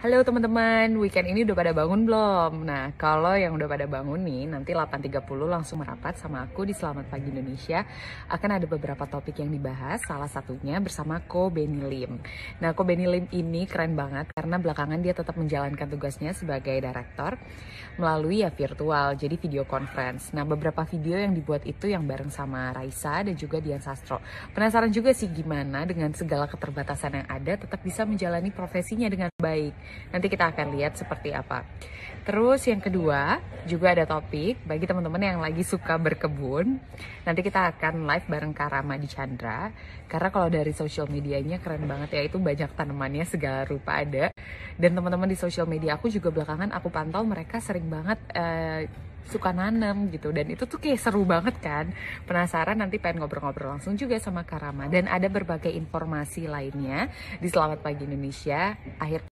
Halo teman-teman, weekend ini udah pada bangun belum? Nah, kalau yang udah pada bangun nih, nanti 8.30 langsung merapat sama aku di Selamat Pagi Indonesia. Akan ada beberapa topik yang dibahas, salah satunya bersama Ko Benny Lim. Nah, Ko Benny Lim ini keren banget karena belakangan dia tetap menjalankan tugasnya sebagai director melalui ya virtual, jadi video conference. Nah, beberapa video yang dibuat itu yang bareng sama Raisa dan juga Dian Sastro. Penasaran juga sih gimana dengan segala keterbatasan yang ada tetap bisa menjalani profesinya dengan baik. Nanti kita akan lihat seperti apa. Terus yang kedua juga ada topik bagi teman-teman yang lagi suka berkebun. Nanti kita akan live bareng Karama di Chandra. Karena kalau dari social medianya keren banget ya itu banyak tanamannya segala rupa ada. Dan teman-teman di social media aku juga belakangan aku pantau mereka sering banget uh, suka nanam gitu dan itu tuh kayak seru banget kan penasaran nanti pengen ngobrol-ngobrol langsung juga sama Karama dan ada berbagai informasi lainnya di Selamat Pagi Indonesia akhir